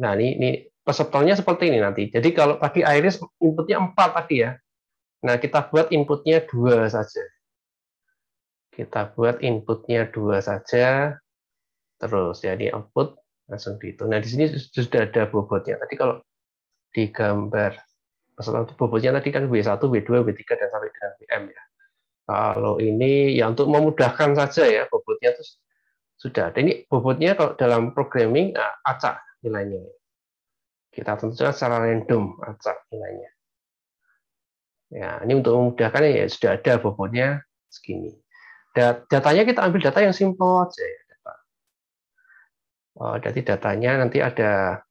Nah, ini, ini reseptornya seperti ini nanti. Jadi kalau tadi iris inputnya 4 tadi ya. Nah, kita buat inputnya dua saja. Kita buat inputnya dua saja. Terus jadi ya, output langsung dihitung. Nah, di sini sudah ada bobotnya. Tadi kalau di gambar bobotnya tadi kan W1, W2, W3 dan sampai dengan WM ya. Kalau ini ya untuk memudahkan saja ya bobotnya terus sudah ada. Ini bobotnya kalau dalam programming nah, acak nilainya. Kita tentukan secara random acak nilainya. Ya, ini untuk memudahkan ya sudah ada bobotnya segini. Dat datanya kita ambil data yang simple aja ya. Data. Oh, jadi datanya nanti ada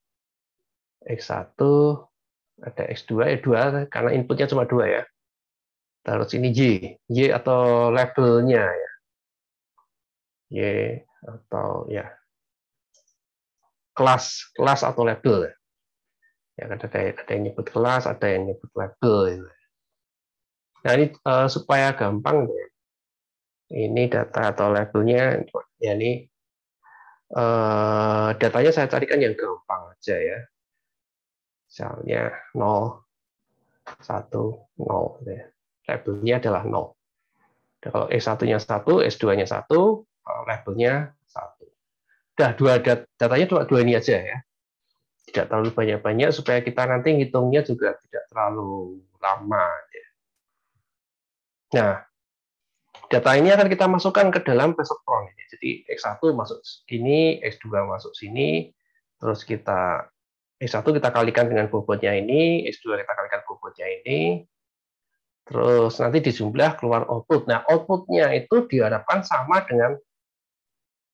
X1, ada X2, Y2, karena inputnya cuma dua ya. Terus ini Y, Y atau labelnya ya. Y atau ya kelas kelas atau label ya, ya kan ada ada yang nyebut kelas ada yang nyebut label nah ini uh, supaya gampang ya. ini data atau labelnya ya ini uh, datanya saya carikan yang gampang aja ya misalnya 0 1 0 ya. labelnya adalah 0 nah, kalau S1-nya 1, S2-nya 1, labelnya dah dua dat datanya cuma dua ini aja ya tidak terlalu banyak-banyak supaya kita nanti ngitungnya juga tidak terlalu lama ya. nah data ini akan kita masukkan ke dalam pesetron ya. jadi x1 masuk sini x2 masuk sini terus kita x1 kita kalikan dengan bobotnya ini x2 kita kalikan bobotnya ini terus nanti dijumlah keluar output nah outputnya itu diharapkan sama dengan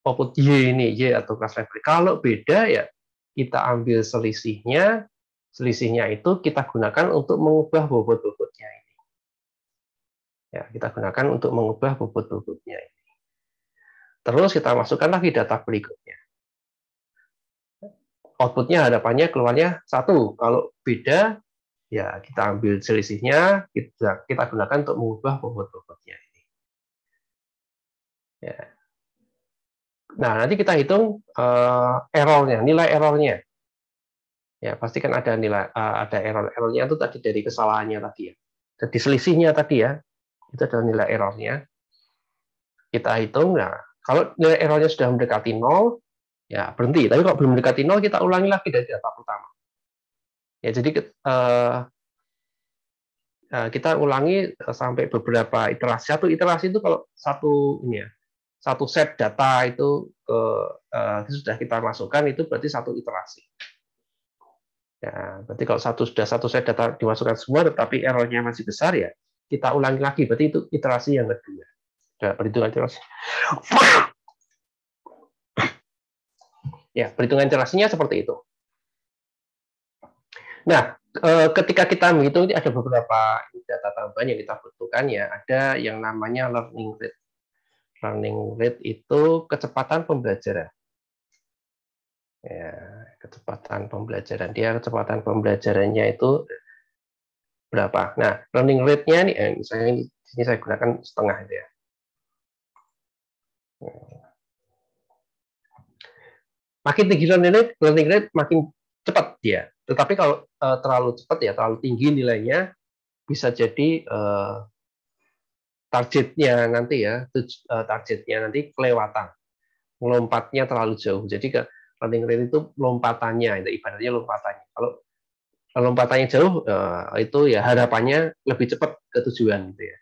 output Y ini, Y atau kelas level. Kalau beda ya kita ambil selisihnya, selisihnya itu kita gunakan untuk mengubah bobot-bobotnya ini. Ya, kita gunakan untuk mengubah bobot-bobotnya ini. Terus kita masukkan lagi data berikutnya. Outputnya harapannya keluarnya satu. Kalau beda, ya kita ambil selisihnya, kita, kita gunakan untuk mengubah bobot-bobotnya ini. Ya, Nah, nanti kita hitung uh, errornya, nilai errornya. Ya, pasti kan ada nilai uh, ada error. Errornya itu tadi dari kesalahannya tadi ya. Jadi selisihnya tadi ya. Itu adalah nilai errornya. Kita hitung. Nah, kalau nilai errornya sudah mendekati nol, ya berhenti. Tapi kalau belum mendekati nol, kita ulangi lagi dari data pertama. Ya, jadi uh, kita ulangi sampai beberapa iterasi. Satu iterasi itu kalau satu ini ya, satu set data itu ke uh, sudah kita masukkan itu berarti satu iterasi. Ya, berarti kalau satu sudah satu set data dimasukkan semua tetapi errornya masih besar ya kita ulangi lagi berarti itu iterasi yang kedua. Ya, perhitungan iterasi. Ya, perhitungan iterasinya seperti itu. Nah, eh, ketika kita menghitung ada beberapa data tambahan yang kita butuhkan ya ada yang namanya learning rate running rate itu kecepatan pembelajaran. Ya, kecepatan pembelajaran dia kecepatan pembelajarannya itu berapa? Nah, running rate-nya nih, eh, misalnya di sini saya gunakan setengah itu ya. Makin tinggi running rate, running rate makin cepat dia. Tetapi kalau uh, terlalu cepat ya, terlalu tinggi nilainya, bisa jadi uh, targetnya nanti ya eh, targetnya nanti kelewatan melompatnya terlalu jauh jadi ke running rate itu lompatannya itu ibaratnya lompatannya kalau lompatannya jauh eh, itu ya harapannya lebih cepat ke tujuan gitu ya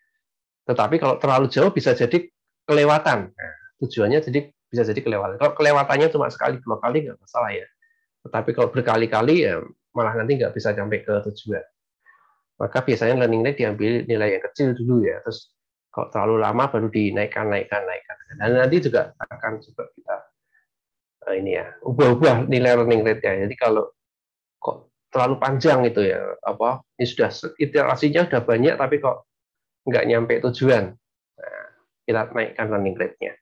tetapi kalau terlalu jauh bisa jadi kelewatan nah, tujuannya jadi bisa jadi kelewatan kalau kelewatannya cuma sekali dua kali nggak masalah ya tetapi kalau berkali-kali ya malah nanti nggak bisa sampai ke tujuan maka biasanya learning rate diambil nilai yang kecil dulu ya terus kok terlalu lama baru dinaikkan, naikkan, naikkan. Dan nanti juga akan coba kita eh, ini ya ubah-ubah nilai learning rate ya. Jadi kalau kok terlalu panjang itu ya apa ini sudah iterasinya sudah banyak tapi kok nggak nyampe tujuan nah, kita naikkan learning rate-nya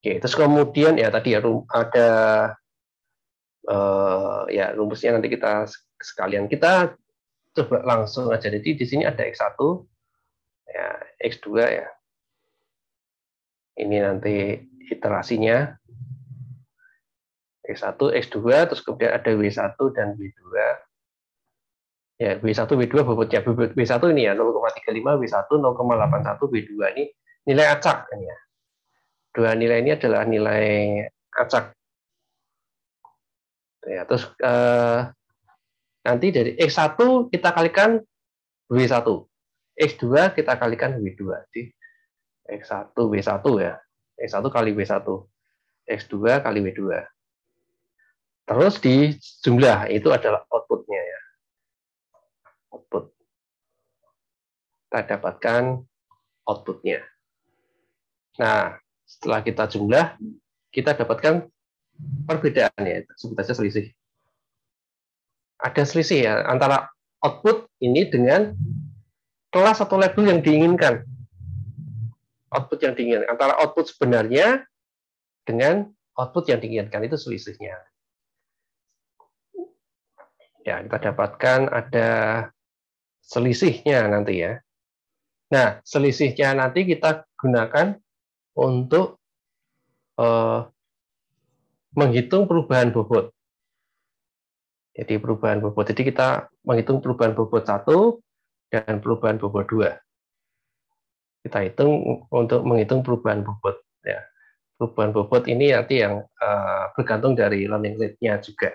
oke terus kemudian ya tadi ya ada uh, ya rumusnya nanti kita sekalian kita coba langsung aja. Jadi di sini ada X1, ya, X2 ya. Ini nanti iterasinya. X1, X2, terus kemudian ada W1 dan W2. Ya, W1, W2 bobotnya. W1 ini ya 0,35, W1 0,81, W2 ini nilai acak ini ya. Dua nilai ini adalah nilai acak. Ya, terus eh, Nanti dari X1 kita kalikan W1. X2 kita kalikan W2. Jadi X1 W1 ya. X1 kali W1. X2 kali W2. Terus di jumlah itu adalah outputnya ya. Output. Kita dapatkan outputnya. Nah, setelah kita jumlah, kita dapatkan perbedaan ya. Sebut saja selisih ada selisih ya antara output ini dengan kelas atau label yang diinginkan. Output yang diinginkan antara output sebenarnya dengan output yang diinginkan itu selisihnya. Ya, kita dapatkan ada selisihnya nanti ya. Nah, selisihnya nanti kita gunakan untuk eh, menghitung perubahan bobot. Jadi perubahan bobot. Jadi kita menghitung perubahan bobot 1 dan perubahan bobot 2. Kita hitung untuk menghitung perubahan bobot. Ya. Perubahan bobot ini nanti yang eh, bergantung dari learning rate-nya juga.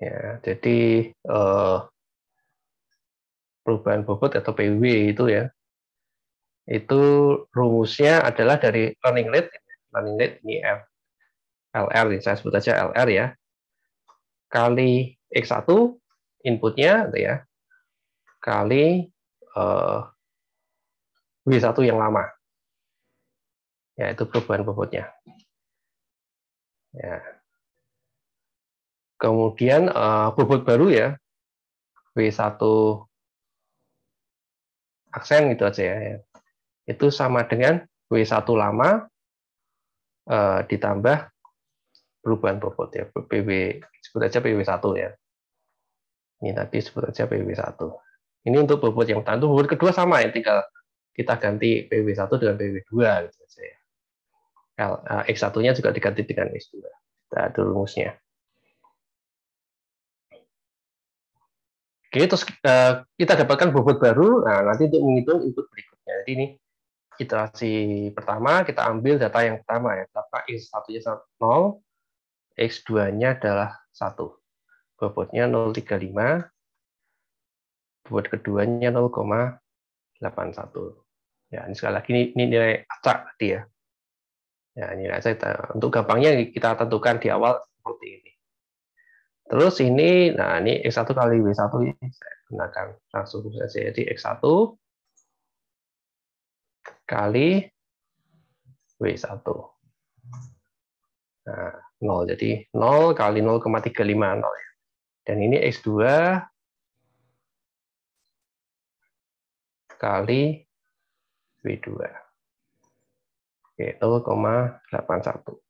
Ya, jadi eh, perubahan bobot atau PW itu ya, itu rumusnya adalah dari learning rate, learning rate ini F LR ya, saya sebut aja LR ya, kali X1 inputnya gitu ya, kali uh, eh, W1 yang lama, yaitu perubahan bobotnya. Ya. Kemudian uh, bobot baru ya, W1 aksen itu aja ya. Itu sama dengan W1 lama uh, ditambah perubahan bobot ya PW sebut aja PW1 ya ini tadi sebut aja PW1 ini untuk bobot yang tantu bobot kedua sama ya tinggal kita ganti PW1 dengan PW2 gitu aja ya eh, X1-nya juga diganti dengan X2 kita ada rumusnya Oke, terus eh, kita dapatkan bobot baru. Nah, nanti untuk menghitung input berikutnya. Jadi ini iterasi pertama kita ambil data yang pertama ya, data x1 nya 0, X2-nya adalah 1. Bobotnya 0,35. Bobot keduanya 0,81. Ya, ini sekali lagi ini, ini nilai acak tadi ya. Ya, nilai acak kita, untuk gampangnya kita tentukan di awal seperti ini. Terus ini, nah ini X1 kali W1 ini saya gunakan langsung saja. Jadi X1 kali W1. Nah, 0. Jadi 0 kali ya Dan ini X2 kali W2. Oke, 0,81.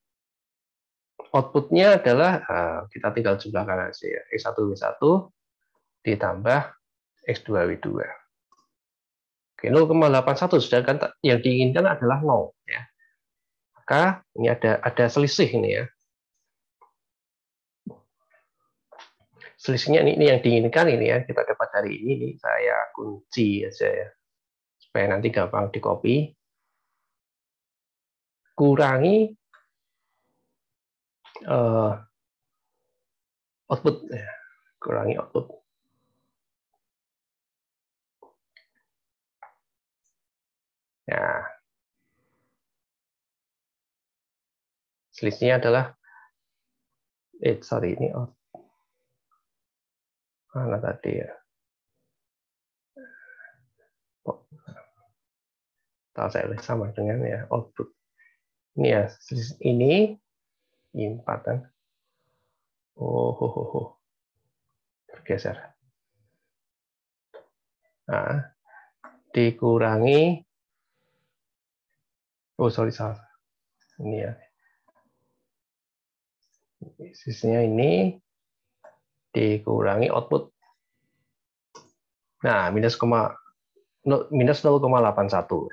Outputnya adalah, ah, kita tinggal jumlahkan aja ya, X1, W1 ditambah X2, W2. Oke, 0,81 sedangkan yang diinginkan adalah 0. Ya. Maka ini ada, ada selisih ini ya, selisihnya ini, ini yang diinginkan ini ya kita dapat hari ini, ini saya kunci aja ya supaya nanti gampang di copy kurangi uh, output ya. kurangi output ya selisihnya adalah eh sorry ini output mana tadi ya oh. saya sama dengan ya output ini ya ini impatan. oh, oh, oh, oh. bergeser nah, dikurangi oh sorry salah ini ya sisinya ini dikurangi output. Nah, minus, minus 0,81.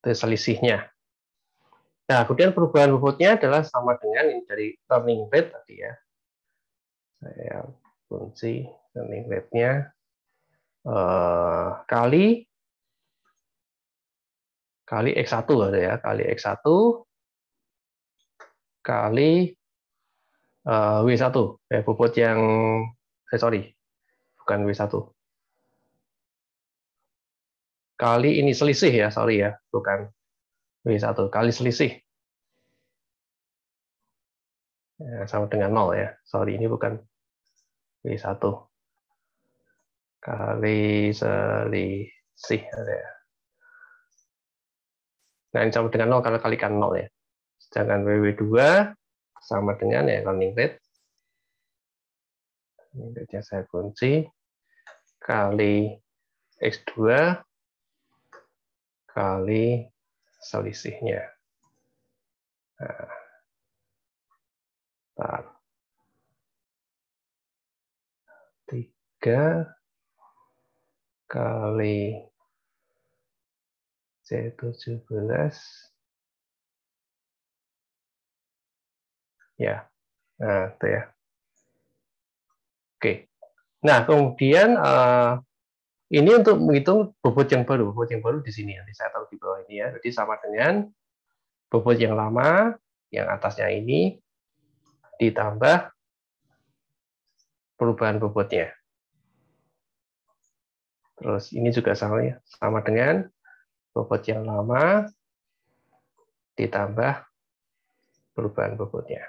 Itu selisihnya. Nah, kemudian perubahan bobotnya adalah sama dengan ini dari turning rate tadi ya. Saya kunci turning rate-nya eh, kali kali X1 ya, kali X1 kali uh, W1 ya bobot yang eh, sorry bukan W1 kali ini selisih ya sorry ya bukan W1 kali selisih ya, sama dengan 0 ya sorry ini bukan W1 kali selisih ya. Nah, ini sama dengan 0 karena kalikan 0 ya. Sedangkan WW2 sama dengan ya running rate. Running rate yang saya kunci kali X2 kali selisihnya. Nah, 3 kali C17 ya nah itu ya oke nah kemudian eh, ini untuk menghitung bobot yang baru bobot yang baru di sini nanti saya taruh di bawah ini ya jadi sama dengan bobot yang lama yang atasnya ini ditambah perubahan bobotnya terus ini juga sama ya sama dengan bobot yang lama ditambah perubahan bobotnya.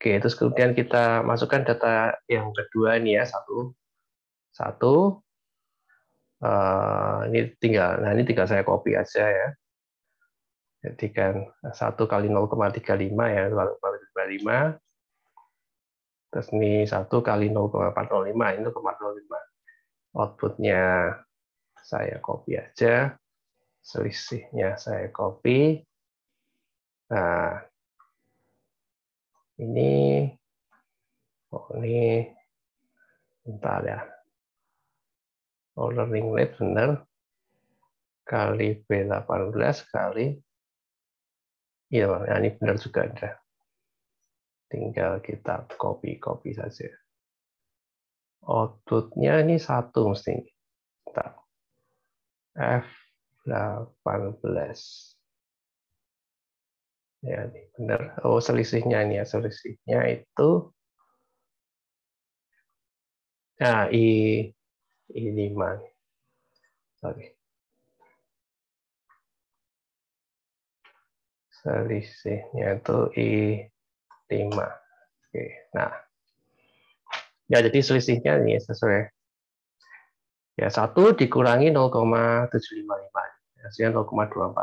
Oke, terus kemudian kita masukkan data yang kedua nih ya, satu. Satu. Uh, ini tinggal, nah ini tinggal saya copy aja ya. Jadi kan 1 kali lima ya, lima Terus ini satu kali nol nol koma empat lima ini nol koma lima Outputnya saya copy aja. Selisihnya saya copy. Nah, ini oh ini bentar ya order rate benar kali B18 kali iya bang nah, ini benar juga ada tinggal kita copy-copy saja outputnya ini satu mesti kita F18 ya benar oh selisihnya nih ya selisihnya itu nah i i lima sorry selisihnya itu i lima oke nah ya jadi selisihnya nih sesuai ya satu dikurangi 0,755 hasilnya 0,245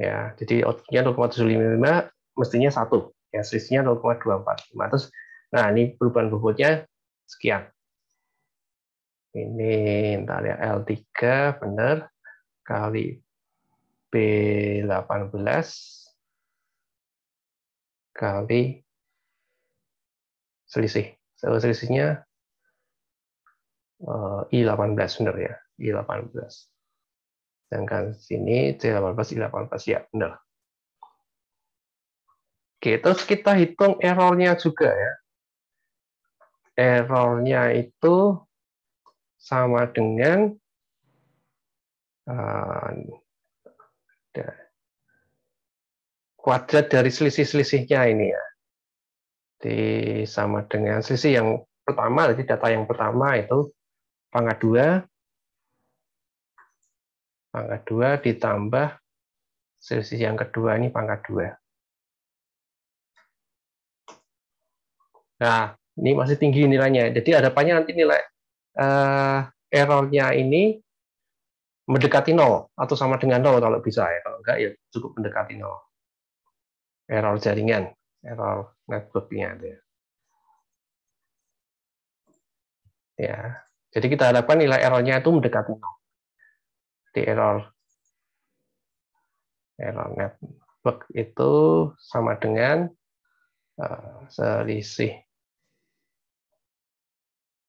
ya jadi outputnya 0,755 mestinya satu ya selisihnya 0,245 terus nah ini perubahan bobotnya sekian ini ntar ya L3 benar kali B18 kali selisih selisihnya eh, I18 benar ya I18 Sedangkan sini C18, I18 ya, benar. Oke, terus kita hitung errornya juga ya. Errornya itu sama dengan eh, kuadrat dari selisih-selisihnya ini ya. Jadi sama dengan selisih yang pertama, jadi data yang pertama itu pangkat 2 pangkat 2 ditambah selisih yang kedua ini pangkat 2. Nah, ini masih tinggi nilainya. Jadi harapannya nanti nilai uh, errornya ini mendekati nol atau sama dengan nol kalau bisa ya. Kalau enggak ya cukup mendekati nol. Error jaringan, error networknya ya. ya. Jadi kita harapkan nilai errornya itu mendekati nol di error error network itu sama dengan uh, selisih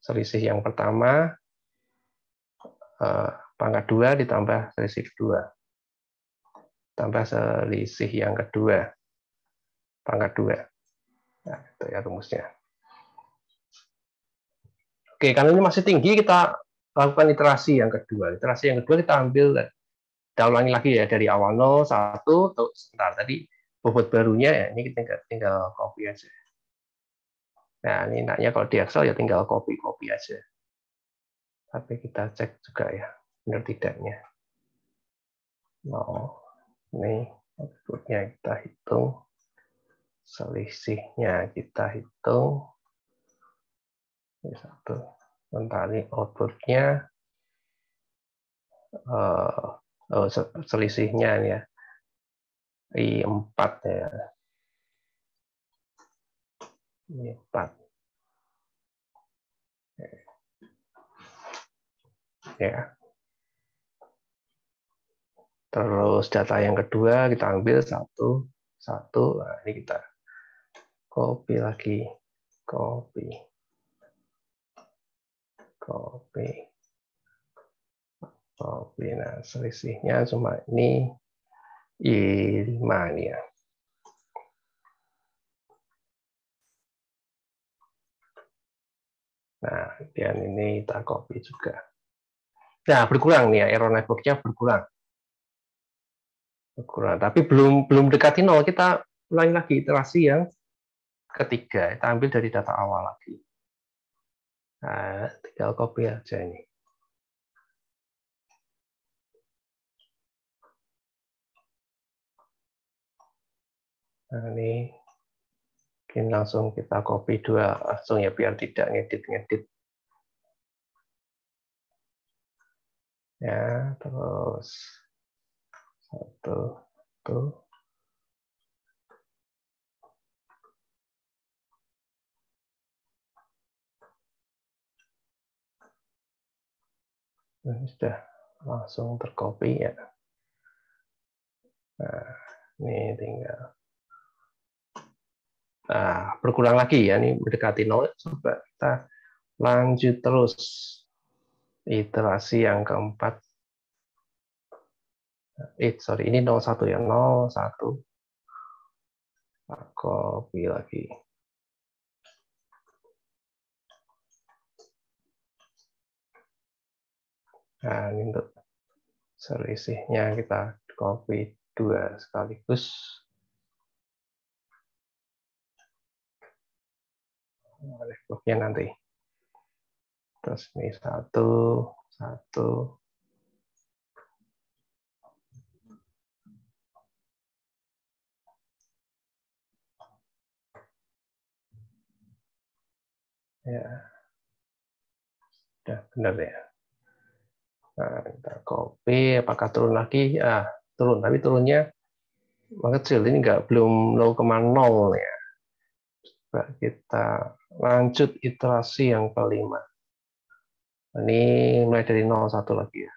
selisih yang pertama uh, eh, pangkat 2 ditambah selisih kedua tambah selisih yang kedua pangkat 2 nah, itu ya rumusnya Oke, karena ini masih tinggi, kita lakukan iterasi yang kedua. Iterasi yang kedua kita ambil eh, kita ulangi lagi ya dari awal 0 1 atau sebentar tadi bobot barunya ya ini kita tinggal, tinggal copy aja. Nah, ini enaknya kalau di Excel ya tinggal copy-copy aja. Tapi kita cek juga ya benar tidaknya. No. Ini outputnya kita hitung. Selisihnya kita hitung. Ini satu mentari outputnya uh, oh, selisihnya ya I4 ya I4 ya terus data yang kedua kita ambil satu satu nah, ini kita copy lagi copy copy copy nah selisihnya cuma ini I5 nih ya nah dan ini kita copy juga nah berkurang nih ya error networknya berkurang berkurang tapi belum belum dekati nol kita ulangi lagi iterasi yang ketiga kita ambil dari data awal lagi Nah, tinggal copy aja ini. Nah, ini mungkin langsung kita copy dua langsung ya biar tidak ngedit-ngedit. Ya, terus satu, tuh. Ini nah, sudah langsung terkopi ya. Nah, ini tinggal Nah, berkurang lagi ya, ini mendekati nol. Ya. Coba kita lanjut terus iterasi yang keempat. Eh, sorry, ini 01 ya, 01. Copy nah, lagi. Nah, ini untuk selisihnya kita copy dua sekaligus. Oleh bloknya nanti. Terus ini satu, satu, ya sudah benar ya Nah, kita copy, apakah turun lagi? Ah, turun, tapi turunnya kecil. Ini enggak belum 0,0 ya. Coba kita lanjut iterasi yang kelima. Ini mulai dari 01 lagi ya.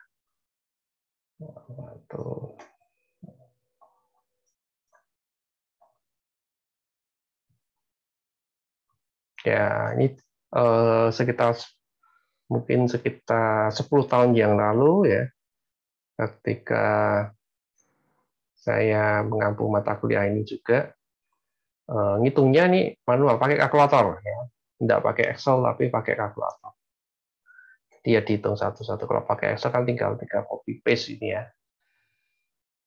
Ya, ini eh, sekitar mungkin sekitar 10 tahun yang lalu ya ketika saya mengampu mata kuliah ini juga eh, ngitungnya nih manual pakai kalkulator ya tidak pakai Excel tapi pakai kalkulator dia dihitung satu-satu kalau pakai Excel kan tinggal tinggal copy paste ini ya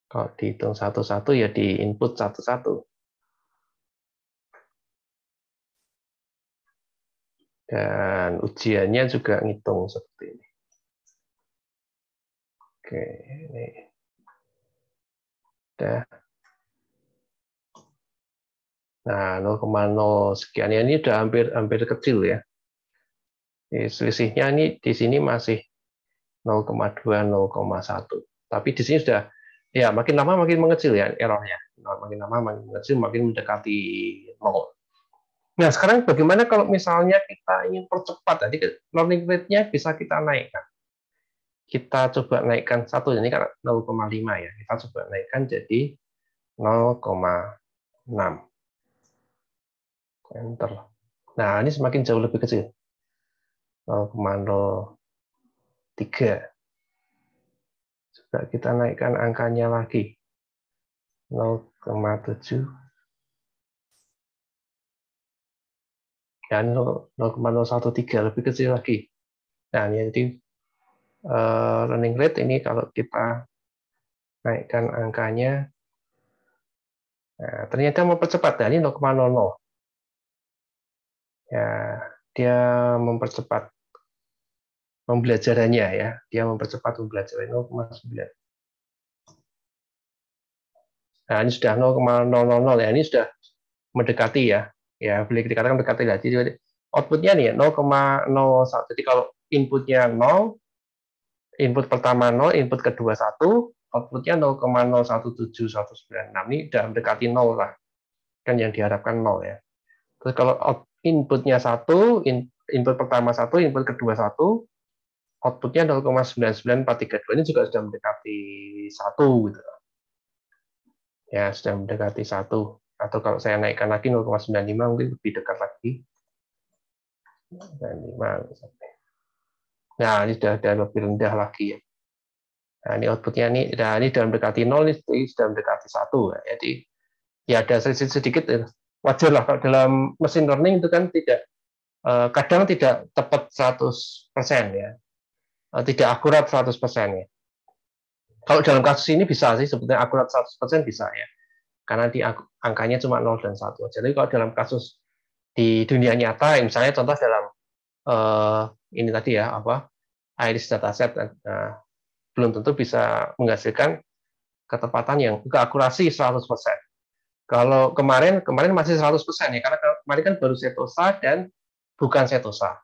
kalau dihitung satu-satu ya di input satu-satu Dan ujiannya juga ngitung seperti ini. Oke, ini. Udah. Nah, 0,0 sekian ya ini udah hampir hampir kecil ya. Ini selisihnya ini di sini masih 0,2 0,1. Tapi di sini sudah ya makin lama makin mengecil ya errornya. Makin lama makin mengecil makin mendekati nol. Nah, sekarang bagaimana kalau misalnya kita ingin percepat, jadi learning rate-nya bisa kita naikkan. Kita coba naikkan satu, ini kan 0,5 ya. Kita coba naikkan jadi 0,6. Enter. Nah, ini semakin jauh lebih kecil. 0,03. Coba kita naikkan angkanya lagi. 0,7 dan 0,013 lebih kecil lagi. Nah, jadi eh, running rate ini kalau kita naikkan angkanya, nah, ternyata mempercepat, nah, ini 0,00. Ya, dia mempercepat pembelajarannya ya, dia mempercepat pembelajaran 0,9. Nah, ini sudah 0,000 ya, ini sudah mendekati ya ya boleh dikatakan berkategori jadi outputnya nih 0,01 jadi kalau inputnya 0 input pertama 0 input kedua 1 outputnya 0,017196 ini sudah mendekati 0 lah kan yang diharapkan 0 ya terus kalau inputnya 1 input pertama 1 input kedua 1 outputnya 0,99432 ini juga sudah mendekati 1 gitu ya sudah mendekati 1 atau kalau saya naikkan lagi 0,95 mungkin lebih dekat lagi. 95 Nah, ini sudah ada lebih rendah lagi ya. Nah, ini outputnya ini, nah ini dalam dekati 0, ini sudah mendekati 1. Ya. Nah, jadi, ya ada sedikit, sedikit eh, wajar lah kalau dalam mesin learning itu kan tidak eh, kadang tidak tepat 100% ya. Eh, tidak akurat 100% ya. Kalau dalam kasus ini bisa sih, sebetulnya akurat 100% bisa ya karena nanti angkanya cuma 0 dan 1 Jadi kalau dalam kasus di dunia nyata, ya misalnya contoh dalam eh, ini tadi ya apa iris dataset eh, nah, belum tentu bisa menghasilkan ketepatan yang keakurasi 100%. Kalau kemarin kemarin masih 100% ya karena kemarin kan baru setosa dan bukan setosa.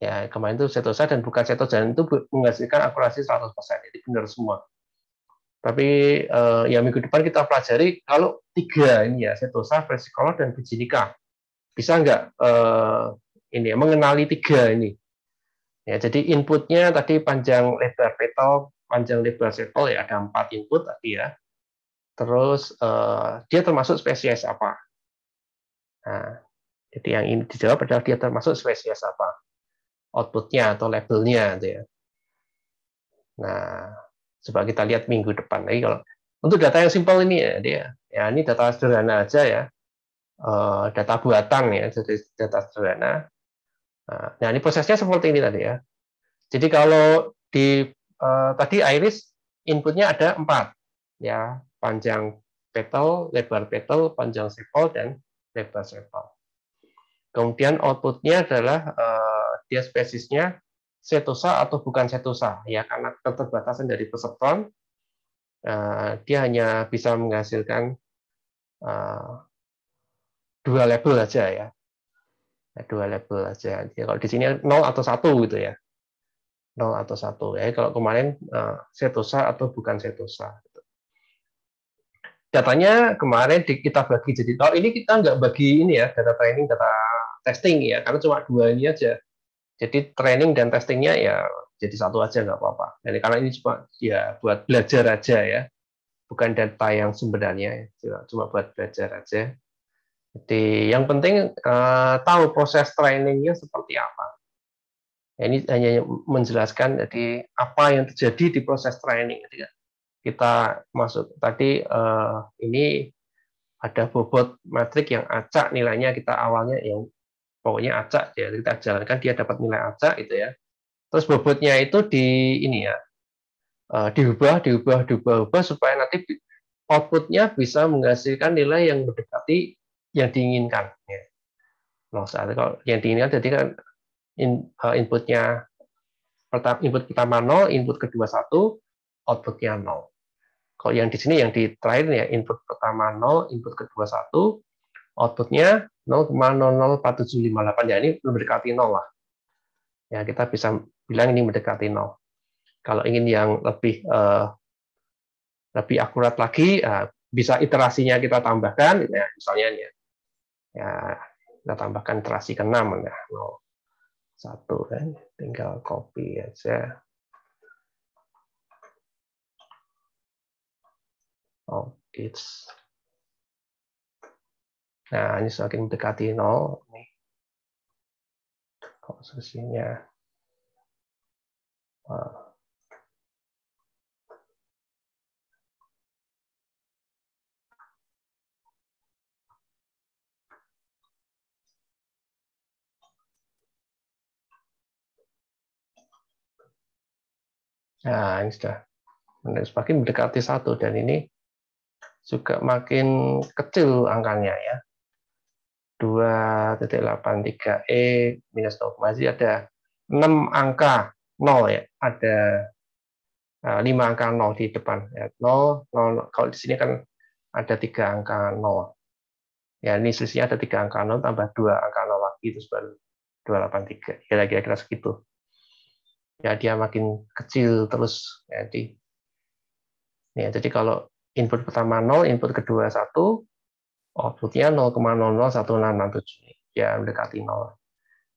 Ya, kemarin itu setosa dan bukan setosa dan itu menghasilkan akurasi 100%. Jadi benar semua. Tapi uh, ya minggu depan kita pelajari kalau tiga ini ya, setosa, versicolor, dan bijinika. Bisa nggak eh, ini ya, mengenali tiga ini? Ya, jadi inputnya tadi panjang lebar petal, panjang lebar sepal ya ada empat input tadi ya. Terus eh, dia termasuk spesies apa? Nah, jadi yang ini dijawab adalah dia termasuk spesies apa? Outputnya atau labelnya, gitu ya. Nah, coba kita lihat minggu depan lagi kalau untuk data yang simpel ini ya dia ya ini data sederhana aja ya eh, data buatan ya jadi data sederhana nah, nah ini prosesnya seperti ini tadi ya jadi kalau di uh, tadi iris inputnya ada empat ya panjang petal lebar petal panjang sepal dan lebar sepal kemudian outputnya adalah uh, dia spesiesnya setosa atau bukan setosa ya karena keterbatasan dari perseton eh, dia hanya bisa menghasilkan eh, dua label aja ya. ya dua label aja jadi kalau di sini nol atau satu gitu ya nol atau satu ya kalau kemarin eh, setosa atau bukan setosa gitu. datanya kemarin kita bagi jadi kalau oh, ini kita nggak bagi ini ya data training data testing ya karena cuma dua ini aja jadi training dan testingnya ya jadi satu aja nggak apa-apa. Jadi karena ini cuma ya buat belajar aja ya, bukan data yang sebenarnya, ya. cuma buat belajar aja. Jadi yang penting eh, tahu proses trainingnya seperti apa. Ini hanya menjelaskan jadi apa yang terjadi di proses training jadi, kita masuk tadi eh, ini ada bobot matrik yang acak nilainya kita awalnya yang pokoknya acak ya kita jalankan dia dapat nilai acak itu ya terus bobotnya itu di ini ya eh, diubah diubah diubah ubah supaya nanti outputnya bisa menghasilkan nilai yang mendekati yang diinginkan ya saat kalau yang diinginkan jadi kan eh, inputnya pertama input pertama 0, input kedua satu, outputnya nol. Kalau yang di sini yang di terakhir ya input pertama nol, input kedua satu, outputnya 0,004758 ya ini mendekati 0 lah. Ya kita bisa bilang ini mendekati 0. Kalau ingin yang lebih uh, lebih akurat lagi uh, bisa iterasinya kita tambahkan ya misalnya ya. ya kita tambahkan iterasi ke-6 ya 0 satu kan tinggal copy aja oh it's Nah, ini semakin mendekati nol, nih posisinya. Nah, ini sudah semakin mendekati satu dan ini juga makin kecil angkanya ya. 2.83E minus 0, masih ada 6 angka 0 ya, ada 5 eh, angka 0 di depan. Ya, 0, 0, 0, kalau di sini kan ada 3 angka 0. Ya, ini selisihnya ada 3 angka 0 tambah 2 angka 0 lagi, itu sebab 283. Ya, kira-kira segitu. Ya, dia makin kecil terus. ya, Jadi, ya, jadi kalau input pertama 0, input kedua 1, outputnya 0,00167 ya mendekati 0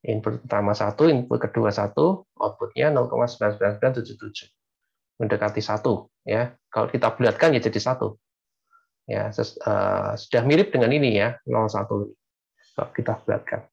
input pertama 1, input kedua 1, outputnya 0,99977 mendekati 1 ya. Kalau kita bulatkan ya jadi 1. Ya, eh, sudah mirip dengan ini ya, 01 kalau kita bulatkan.